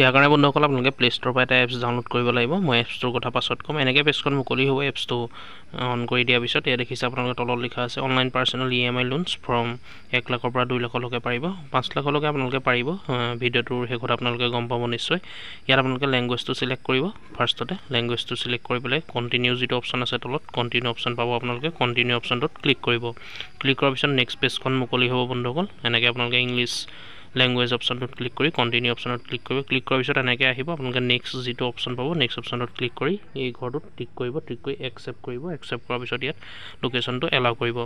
ইয়াৰ কাৰণে বন্ধুসকল আপোনালোকে প্লে ষ্টৰৰ পৰা এটা এপছ ডাউনলোড কৰিব লাগিব মই এপছটোৰ কথা পাছত ক'ম এনেকৈ পেজখন মুকলি হ'ব এপছটো অন কৰি দিয়াৰ পিছত ইয়াত দেখিছে আপোনালোকে তলত লিখা আছে online personal E M I loans from এক লাখৰ পৰা দুই লাখলৈকে পাৰিব পাঁচ লাখলৈকে আপোনালোকে পাৰিব ভিডিঅ'টোৰ শেষত আপোনালোকে গম পাব নিশ্চয় ইয়াত আপোনালোকে লেংগুৱেজটো চিলেক্ট কৰিব ফাৰ্ষ্টতে লেংগুৱেজটো চিলেক্ট কৰি পেলাই কণ্টিনিউ যিটো অপশ্যন আছে তলত কণ্টিনিউ অপশ্যন পাব আপোনালোকে কণ্টিনিউ অপশ্যনটোত ক্লিক কৰিব ক্লিক কৰাৰ পিছত নেক্সট পেজখন মুকলি হ'ব বন্ধুসকল এনেকৈ আপোনালোকে ইংলিছ লেংগুৱেজ অপশ্যনটোত ক্লিক কৰি কণ্টিনিউ অপশ্যনত ক্লিক কৰিব ক্লিক কৰাৰ পিছত এনেকৈ আহিব আপোনালোকে নেক্সট যিটো অপশ্যন পাব নেক্সট অপশ্যনত ক্লিক কৰি এই ঘৰটোত ক্লিক কৰিব ক্লিক কৰি একচেপ্ট কৰিব একচেপ্ট কৰাৰ পিছত ইয়াত লোকেশ্যনটো এলাউ কৰিব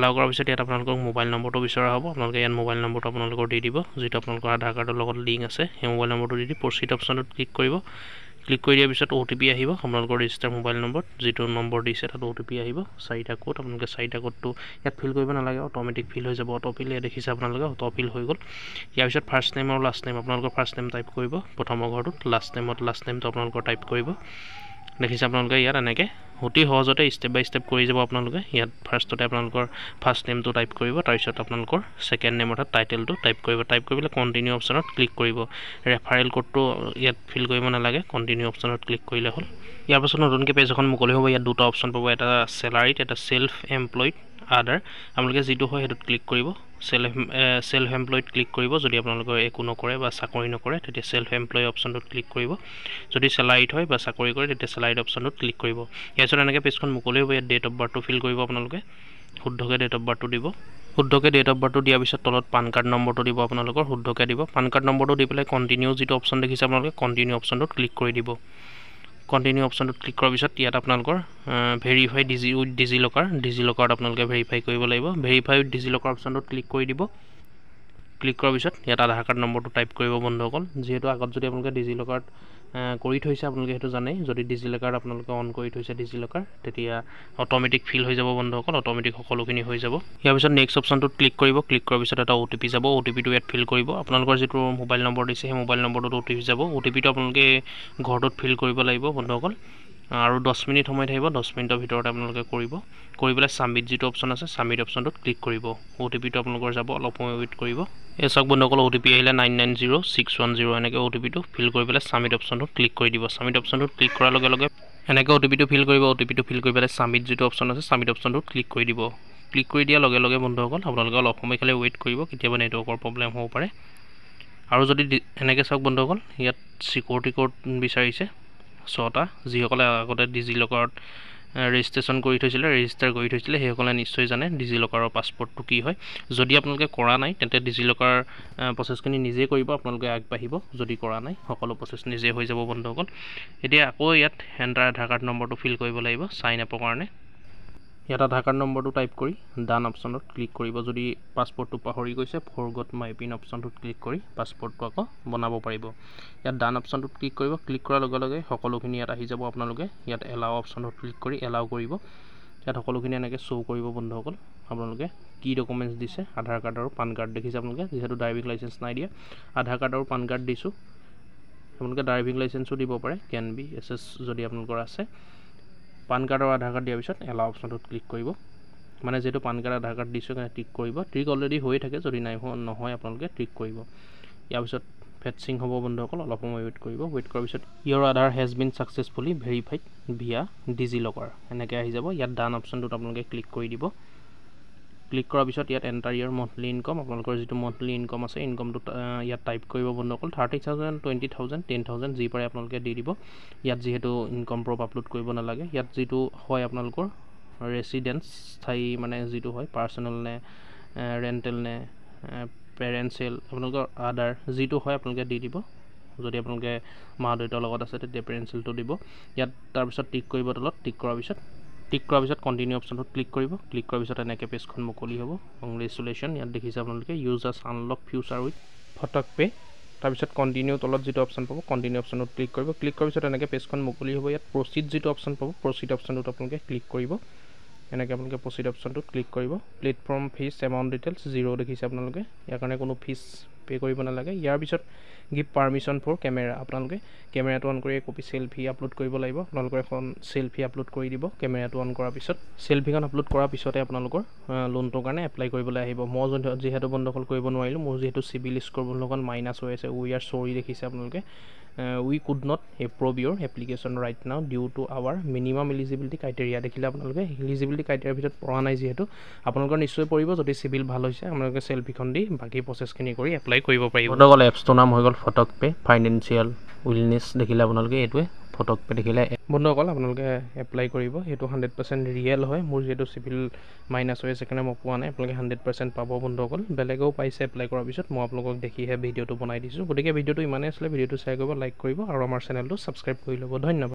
এলাউ কৰাৰ পিছত ইয়াত আপোনালোকক মোবাইল নম্বৰটো বিচৰা হ'ব আপোনালোকে ইয়াত মোবাইল নম্বৰটো আপোনালোকৰ দি দিব যিটো আপোনালোকৰ আধাৰ কাৰ্ডৰ লগত লিংক আছে সেই মোবাইল নম্বৰটো দি দি প্ৰচিড অপশ্যনত ক্লিক কৰিব ক্লিক কৰি দিয়াৰ পিছত অ' টি পি আহিব আপোনালোকৰ ৰেজিষ্টাৰ মোবাইল নম্বৰত যিটো নম্বৰ দিছে তাত অ' টি পি আহিব চাৰিটা কোড আপোনালোকে চাৰিটা কোডটো ইয়াত ফিল কৰিব নালাগে অট'মেটিক ফিল হৈ যাব অট'ফিল ইয়াত দেখিছে আপোনালোকে অট'ফিল হৈ গ'ল ইয়াৰ পিছত ফাৰ্ষ্ট নেম আৰু লাষ্ট নেম আপোনালোকৰ ফাৰ্ষ্ট নেম টাইপ কৰিব প্ৰথমৰ ঘৰটোত লাষ্ট নেমত লাষ্ট নেমটো আপোনালোকৰ টাইপ কৰিব দেখিছে আপোনালোকে ইয়াত এনেকৈ অতি সহজতে ষ্টেপ বাই ষ্টেপ কৰি যাব আপোনালোকে ইয়াত ফাৰ্ষ্টতে আপোনালোকৰ ফাৰ্ষ্ট নেমটো টাইপ কৰিব তাৰপিছত আপোনালোকৰ ছেকেণ্ড নেম অৰ্থাৎ টাইটেলটো টাইপ কৰিব টাইপ কৰি পেলাই কণ্টিনিউ অপশ্যনত ক্লিক কৰিব ৰেফাৰেল কোডটো ইয়াত ফিল কৰিব নালাগে কণ্টিনিউ অপশ্যনত ক্লিক কৰিলে হ'ল ইয়াৰ পাছত নতুনকৈ পেজ এখন মুকলি হ'ব ইয়াত দুটা অপশ্যন পাব এটা চেলাৰীত এটা চেল্ফ এমপ্লয়ড আদাৰ আপোনালোকে যিটো হয় সেইটোত ক্লিক কৰিব চেল্ফ চেল্ফ এমপ্লয়ত ক্লিক কৰিব যদি আপোনালোকৰ একো নকৰে বা চাকৰি নকৰে তেতিয়া চেল্ফ এমপ্লয় অপশ্যনটোত ক্লিক কৰিব যদি চেলাৰিড হয় বা চাকৰি কৰে তেতিয়া চেলাৰিড অপশ্যনটোত ক্লিক কৰিব ইয়াৰ পিছত এনেকৈ পেজখন মুকলি হ'ব ইয়াত ডেট অফ বাৰ্থটো ফিল কৰিব আপোনালোকে শুদ্ধকৈ ডেট অফ বাৰ্থটো দিব শুদ্ধকৈ ডেট অফ বাৰ্থটো দিয়াৰ পিছত তলত পান কাৰ্ড নম্বৰটো দিব আপোনালোকৰ শুদ্ধকৈ দিব পান কাৰ্ড নম্বৰটো দি পেলাই কণ্টিনিউ যিটো অপশ্যন দেখিছে আপোনালোকে কণ্টিনিউ অপশ্যনটোত ক্লিক কৰি দিব কণ্টিনিউ অপশ্যনটোত ক্লিক কৰাৰ পিছত ইয়াত আপোনালোকৰ verify digi with DigiLocker ডিজি লকাৰত আপোনালোকে ভেৰিফাই কৰিব লাগিব ভেৰিফাই উইথ ডিজি লকাৰ অপশ্যনটোত ক্লিক কৰি দিব ক্লিক কৰাৰ পিছত ইয়াত আধাৰ কাৰ্ড নম্বৰটো টাইপ কৰিব বন্ধুসকল যিহেতু আগত যদি আপোনালোকে ডিজি লকাৰত কৰি থৈছে আপোনালোকে সেইটো জানেই যদি ডিজি লকাৰ আপোনালোকে অন কৰি থৈছে ডিজি লকাৰ তেতিয়া অট'মেটিক ফিল হৈ যাব বন্ধুসকল অট'মেটিক সকলোখিনি হৈ যাব ইয়াৰ পিছত নেক্সট অপশ্যনটোত ক্লিক কৰিব ক্লিক কৰাৰ পিছত এটা অ' টি পি যাব অ' টি পিটো ইয়াত ফিল কৰিব আপোনালোকৰ যিটো মোবাইল নম্বৰ দিছে সেই মোবাইল নম্বৰটোত অ' টি পি যাব অ' টি পিটো আপোনালোকে ঘৰটোত ফিল কৰিব লাগিব বন্ধুসকল আৰু দহ মিনিট সময় থাকিব দহ মিনিটৰ ভিতৰতে আপোনালোকে কৰিব কৰি পেলাই চামিট যিটো অপশ্যন আছে চামিট অপশ্যনটোত ক্লিক কৰিব অ' টি পিটো আপোনালোকৰ যাব অলপ সময় ৱেইট কৰিব এই চাওক বন্ধুসকল অ' টি পি আহিলে nine nine zero' six one zero' এনেকৈ অ' টি পিটো ফিল কৰি পেলাই চামিট অপশ্যনটোত ক্লিক কৰি দিব চামিট অপশ্যনটোত ক্লিক কৰাৰ লগে লগে এনেকৈ অ' টি পিটো ফিল কৰিব অ' টি পিটো ফিল কৰি পেলাই চামিট যিটো অপশ্যন আছে চামিট অপশ্যনটোত ক্লিক কৰি দিব ক্লিক কৰি দিয়াৰ লগে লগে বন্ধুসকল আপোনালোকে অলপ সময় খালে ৱেইট কৰিব কেতিয়াবা নেটৱৰ্কৰ প্ৰব্লেম হ'ব পাৰে আৰু যদি এনেকৈ চাওক বন্ধুসকল ইয়াত চিকিউৰিটি ক'ড বিচাৰিছে ছটা যিসকলে আগতে ডিজি লকাৰত ৰেজিষ্ট্ৰেশ্যন কৰি থৈছিলে ৰেজিষ্টাৰ কৰি থৈছিলে সেইসকলে নিশ্চয় জানে ডিজিলকাৰৰ পাছপৰ্টটো কি হয় যদি আপোনালোকে কৰা নাই তেন্তে ডিজি লকাৰ প্ৰচেছখিনি নিজে কৰিব আপোনালোকে আগবাঢ়িব যদি কৰা নাই সকলো প্ৰচেছ নিজেই হৈ যাব বন্ধুসকল এতিয়া আকৌ ইয়াত হেণ্ডাৰ আধাৰ কাৰ্ড নম্বৰটো ফিল কৰিব লাগিব চাইন আপৰ কাৰণে ইয়াত আধাৰ কাৰ্ড নম্বৰটো টাইপ কৰি ডান অপশ্যনত ক্লিক কৰিব যদি পাছপৰ্টটো পাহৰি গৈছে ফৰগত মাই পিন অপশ্যনটোত ক্লিক কৰি পাছপৰ্টটো আকৌ বনাব পাৰিব ইয়াত ডান অপশ্যনটোত ক্লিক কৰিব ক্লিক কৰাৰ লগে লগে সকলোখিনি ইয়াত আহি যাব আপোনালোকে ইয়াত এলাও অপশ্যনত ক্লিক কৰি এলাও কৰিব ইয়াত সকলোখিনি এনেকৈ শ্ব' কৰিব বন্ধুসকল আপোনালোকে কি ডকুমেণ্টছ দিছে আধাৰ কাৰ্ড আৰু পান কাৰ্ড দেখিছে আপোনালোকে যিহেতু ড্ৰাইভিং লাইচেঞ্চ নাই দিয়া আধাৰ কাৰ্ড আৰু পান কাৰ্ড দিছোঁ আপোনালোকে ড্ৰাইভিং লাইচেঞ্চো দিব পাৰে কেন বি এছ এছ যদি আপোনালোকৰ আছে পান কাৰ্ড আৰু আধাৰ কাৰ্ড দিয়াৰ পিছত এলাও অপশ্যনটোত ক্লিক কৰিব মানে যিহেতু পান কাৰ্ড আধাৰ কাৰ্ড দিছোঁ কাৰণে ট্ৰিক কৰিব ট্ৰিক অলৰেডি হৈ থাকে যদি নাই নহয় আপোনালোকে ট্ৰিক কৰিব ইয়াৰ পিছত ফেটচিং হ'ব বন্ধুসকল অলপ সময় ৱেইট কৰিব ৱেইট কৰাৰ পিছত your Aadhaar has been successfully verified via DigiLocker এনেকৈ আহি যাব ইয়াত ডান অপশ্যনটোত আপোনালোকে ক্লিক কৰি দিব ক্লিক কৰাৰ পিছত ইয়াত এণ্টাৰ ইয়াৰ মন্থলি ইনকম আপোনালোকৰ যিটো মন্থলি ইনকম আছে ইনকমটো ইয়াত টাইপ কৰিব বন্ধু অকল thirty thousand twenty thousand ten thousand যি পাৰে আপোনালোকে দি দিব ইয়াত যিহেতু ইনকম প্ৰপ আপলোড কৰিব নালাগে ইয়াত যিটো হয় আপোনালোকৰ ৰেচিডেঞ্চ স্থায়ী মানে যিটো হয় পাৰ্চনেল নে ৰেণ্টেল নে পেৰেণ্টছেল আপোনালোকৰ আদাৰ যিটো হয় আপোনালোকে দি দিব যদি আপোনালোকে মা দেউতাৰ লগত আছে তেতিয়া পেৰেণ্টছেলটো দিব ইয়াত তাৰপিছত টিক কৰিব তলত টিক কৰাৰ পিছত ক্লিক কৰাৰ পিছত কণ্টিনিউ অপশ্যনটোত ক্লিক কৰিব ক্লিক কৰাৰ পিছত এনেকৈ পেজখন মুকলি হ'ব কংগ্ৰেচুলেশ্যন ইয়াত দেখিছে আপোনালোকে users unlock future with Fatak Pay' তাৰপিছত কণ্টিনিউ তলত যিটো অপশ্যন পাব কণ্টিনিউ অপশ্যনত ক্লিক কৰিব ক্লিক কৰাৰ পিছত এনেকৈ পেজখন মুকলি হ'ব ইয়াত প্ৰচিড যিটো অপশ্যন পাব প্ৰচিড অপশ্যনটোত আপোনালোকে ক্লিক কৰিব এনেকৈ আপোনালোকে প্ৰচিড অপশ্যনটোত ক্লিক কৰিব platform fees amount details zero' দেখিছে আপোনালোকে ইয়াৰ কাৰণে কোনো ফিজ পে' কৰিব নালাগে ইয়াৰ পিছত গিভ পাৰ্মিশ্যন ফৰ কেমেৰা আপোনালোকে কেমেৰাটো অন কৰি একপি চেলফি আপলোড কৰিব লাগিব আপোনালোকৰ এখন চেলফি আপলোড কৰি দিব কেমেৰাটো অন কৰাৰ পিছত চেলফিখন আপলোড কৰাৰ পিছতে আপোনালোকৰ লোনটোৰ কাৰণে এপ্লাই কৰিবলৈ আহিব মই যোন যিহেতু বন্ধসকল কৰিব নোৱাৰিলোঁ মোৰ যিহেতু চিভিল স্ক'ৰ বন্ধুসকল মাইনাছ হৈ আছে উই আৰ চৰি দেখিছে আপোনালোকে we could not approve your application right now due to our minimum eligibility criteria দেখিলে আপোনালোকে এলিজিবিলিটি ক্ৰাইটেৰিয়াৰ ভিতৰত পৰা নাই যিহেতু আপোনালোকৰ নিশ্চয় পৰিব যদি চিভিল ভাল হৈছে আপোনালোকে চেল্ফিখন দি বাকী প্ৰচেছখিনি কৰি এপ্লাই কৰিব পাৰিব গ'লে এপছটোৰ নাম হৈ গ'ল ফটক পে' ফাইনেন্সিয়েল উইলনেছ দেখিলে আপোনালোকে এইটোৱে ফটক দেখিলে বন্ধুসকল আপোনালোকে এপ্লাই কৰিব সেইটো হাণ্ড্ৰেড পাৰ্চেণ্ট ৰিয়েল হয় মোৰ যিহেতু চিভিল মাইনাছ হৈ আছে কাৰণে মই পোৱা নাই আপোনালোকে হাণ্ড্ৰেড পাৰ্চেণ্ট পাব বন্ধুসকল বেলেগেও পাইছে এপ্লাই কৰাৰ পিছত মই আপোনালোকক দেখিহে ভিডিঅ'টো বনাই দিছোঁ গতিকে ভিডিঅ'টো ইমানেই আছিলে ভিডিঅ'টো চাই কৰিব লাইক কৰিব আৰু আমাৰ চেনেলটো ছাবস্ক্ৰাইব কৰি ল'ব ধন্যবাদ